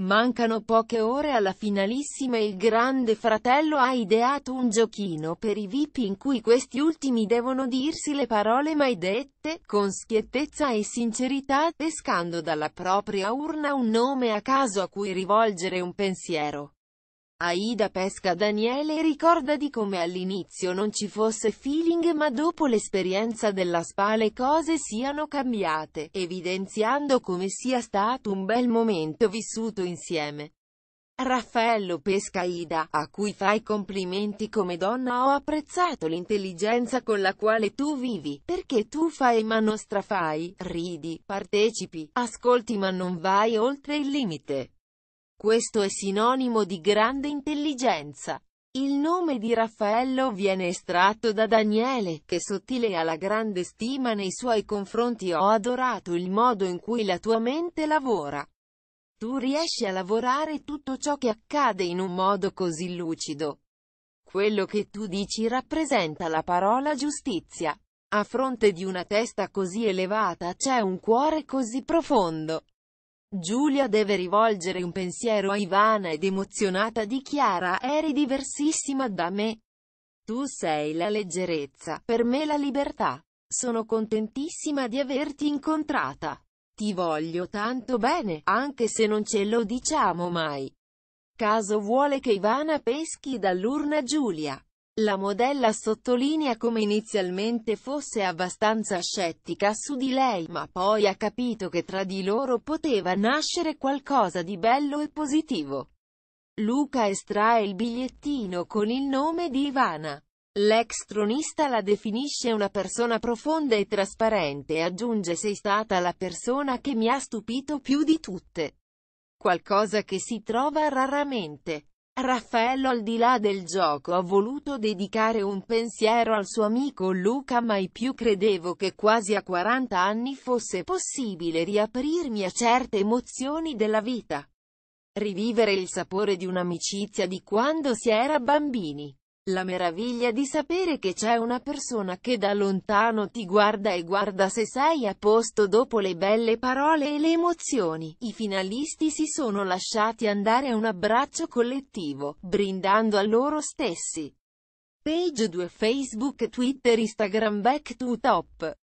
Mancano poche ore alla finalissima e il Grande Fratello ha ideato un giochino per i VIP in cui questi ultimi devono dirsi le parole mai dette, con schiettezza e sincerità, pescando dalla propria urna un nome a caso a cui rivolgere un pensiero. Aida pesca Daniele e ricorda di come all'inizio non ci fosse feeling ma dopo l'esperienza della spa le cose siano cambiate, evidenziando come sia stato un bel momento vissuto insieme. Raffaello pesca Ida, a cui fai complimenti come donna ho apprezzato l'intelligenza con la quale tu vivi, perché tu fai ma non strafai, ridi, partecipi, ascolti ma non vai oltre il limite. Questo è sinonimo di grande intelligenza. Il nome di Raffaello viene estratto da Daniele, che sottile ha la grande stima nei suoi confronti ho adorato il modo in cui la tua mente lavora. Tu riesci a lavorare tutto ciò che accade in un modo così lucido. Quello che tu dici rappresenta la parola giustizia. A fronte di una testa così elevata c'è un cuore così profondo. Giulia deve rivolgere un pensiero a Ivana ed emozionata dichiara «Eri diversissima da me. Tu sei la leggerezza, per me la libertà. Sono contentissima di averti incontrata. Ti voglio tanto bene, anche se non ce lo diciamo mai». Caso vuole che Ivana peschi dall'urna Giulia. La modella sottolinea come inizialmente fosse abbastanza scettica su di lei, ma poi ha capito che tra di loro poteva nascere qualcosa di bello e positivo. Luca estrae il bigliettino con il nome di Ivana. L'ex tronista la definisce una persona profonda e trasparente e aggiunge sei stata la persona che mi ha stupito più di tutte. Qualcosa che si trova raramente. Raffaello al di là del gioco ha voluto dedicare un pensiero al suo amico Luca mai più credevo che quasi a 40 anni fosse possibile riaprirmi a certe emozioni della vita. Rivivere il sapore di un'amicizia di quando si era bambini. La meraviglia di sapere che c'è una persona che da lontano ti guarda e guarda se sei a posto dopo le belle parole e le emozioni. I finalisti si sono lasciati andare a un abbraccio collettivo, brindando a loro stessi. Page 2 Facebook Twitter Instagram Back to Top